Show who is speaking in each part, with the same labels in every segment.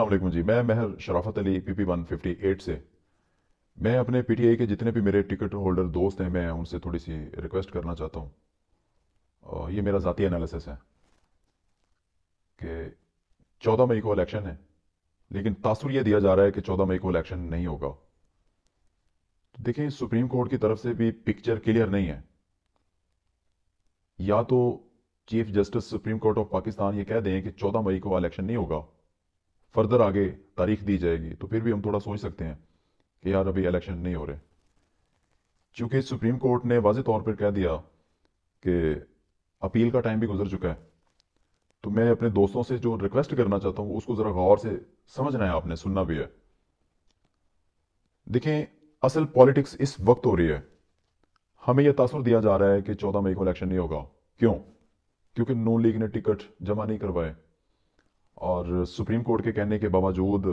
Speaker 1: असलम जी मैं Mehr Sharafat Ali PP one वन eight एट से मैं अपने पी टी आई के जितने भी मेरे टिकट होल्डर दोस्त हैं मैं उनसे थोड़ी सी रिक्वेस्ट करना चाहता हूँ और ये मेरा ज़ाती एनालिसिस है कि चौदह मई को इलेक्शन है लेकिन तासुर यह दिया जा रहा है कि चौदह मई को इलेक्शन नहीं होगा तो देखें सुप्रीम कोर्ट की तरफ से भी पिक्चर क्लियर नहीं है या तो chief justice supreme court of Pakistan ये कह दें कि चौदह मई को इलेक्शन नहीं होगा फर्दर आगे तारीख दी जाएगी तो फिर भी हम थोड़ा सोच सकते हैं कि यार अभी इलेक्शन नहीं हो रहे चूंकि सुप्रीम कोर्ट ने वाज तौर पर कह दिया कि अपील का टाइम भी गुजर चुका है तो मैं अपने दोस्तों से जो रिक्वेस्ट करना चाहता हूँ उसको ज़रा गौर से समझना है आपने सुनना भी है देखें असल पॉलिटिक्स इस वक्त हो रही है हमें यह तासर दिया जा रहा है कि चौदह मई को इलेक्शन नहीं होगा क्यों क्योंकि नून लीग ने टिकट जमा नहीं करवाए और सुप्रीम कोर्ट के कहने के बावजूद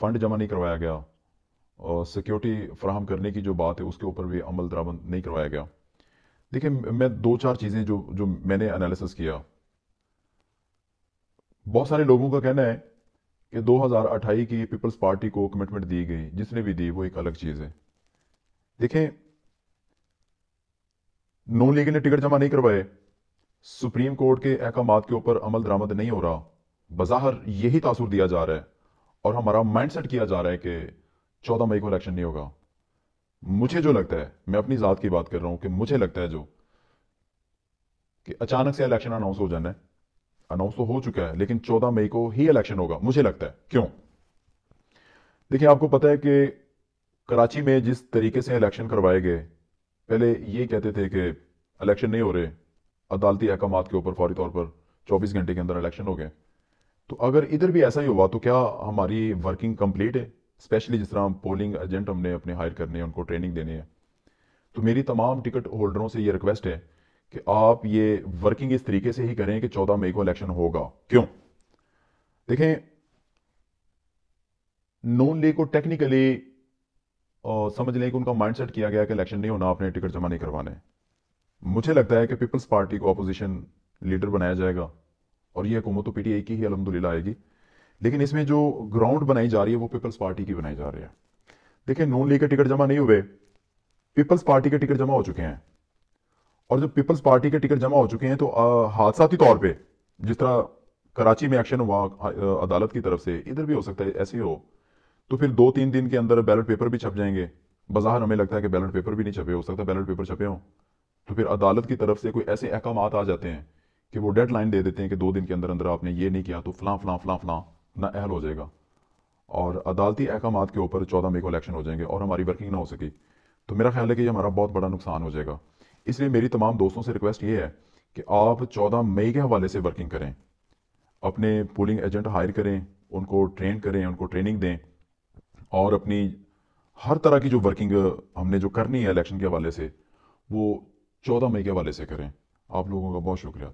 Speaker 1: फंड जमा नहीं करवाया गया और सिक्योरिटी फ्राहम करने की जो बात है उसके ऊपर भी अमल दरामद नहीं करवाया गया देखिए मैं दो चार चीज़ें जो जो मैंने एनालिसिस किया बहुत सारे लोगों का कहना है कि 2028 की पीपल्स पार्टी को कमिटमेंट दी गई जिसने भी दी वो एक अलग चीज़ है देखें नॉन लीग ने टिकट जमा नहीं करवाए सुप्रीम कोर्ट के अहकाम के ऊपर अमल दरामद नहीं हो रहा बजहर यही तासुर दिया जा रहा है और हमारा माइंड सेट किया जा रहा है कि चौदह मई को इलेक्शन नहीं होगा मुझे जो लगता है मैं अपनी ज़ात की बात कर रहा हूं कि मुझे लगता है जो कि अचानक से इलेक्शन अनाउंस हो जाना है अनाउंस तो हो चुका है लेकिन चौदह मई को ही इलेक्शन होगा मुझे लगता है क्यों देखिए आपको पता है कि कराची में जिस तरीके से इलेक्शन करवाए गए पहले ये कहते थे कि इलेक्शन नहीं हो रहे अदालती अहकाम के ऊपर फौरी तौर पर 24 घंटे के अंदर इलेक्शन हो गए तो अगर इधर भी ऐसा ही हुआ तो क्या हमारी वर्किंग कंप्लीट है स्पेशली जिस तरह पोलिंग एजेंट हमने अपने हायर करने हैं उनको ट्रेनिंग देनी है तो मेरी तमाम टिकट होल्डरों से ये रिक्वेस्ट है कि आप ये वर्किंग इस तरीके से ही करें कि 14 मई को इलेक्शन होगा क्यों देखें नॉन लीग को टेक्निकली समझ लें कि उनका माइंडसेट किया गया कि इलेक्शन नहीं होना आपने टिकट जमा नहीं करवाने मुझे लगता है कि पीपल्स पार्टी को अपोजिशन लीडर बनाया जाएगा और ये हुकूमत तो पीटीआई की ही अलहमदिल्ला आएगी लेकिन इसमें जो ग्राउंड बनाई जा रही है वो पीपल्स पार्टी की बनाई जा रही है देखिए नून लीग के टिकट जमा नहीं हुए पीपल्स पार्टी के टिकट जमा हो चुके हैं और जब पीपल्स पार्टी के टिकट जमा हो चुके हैं तो हादसाती तौर पर जिस तरह कराची में एक्शन हुआ अदालत की तरफ से इधर भी हो सकता है ऐसे हो तो फिर दो तीन दिन के अंदर बैलेट पेपर भी छप जाएंगे बाजार हमें लगता है कि बैलेट पेपर भी नहीं छपे हो सकता बैलेट पेपर छपे हो तो फिर अदालत की तरफ से कोई ऐसे अहकाम आ जाते हैं कि वो लाइन दे देते हैं कि दो दिन के अंदर अंदर आपने ये नहीं किया तो फलां फलां फलां फलां ना अहल हो जाएगा और अदालती अहकाम के ऊपर चौदह मई को इलेक्शन हो जाएंगे और हमारी वर्किंग ना हो सकी तो मेरा ख्याल है कि ये हमारा बहुत बड़ा नुकसान हो जाएगा इसलिए मेरी तमाम दोस्तों से रिक्वेस्ट ये है कि आप चौदह मई के हवाले से वर्किंग करें अपने पोलिंग एजेंट हायर करें उनको ट्रेन करें उनको ट्रेनिंग दें और अपनी हर तरह की जो वर्किंग हमने जो करनी है इलेक्शन के हवाले से वो चौदह मई के हवाले से करें आप लोगों का बहुत शुक्रिया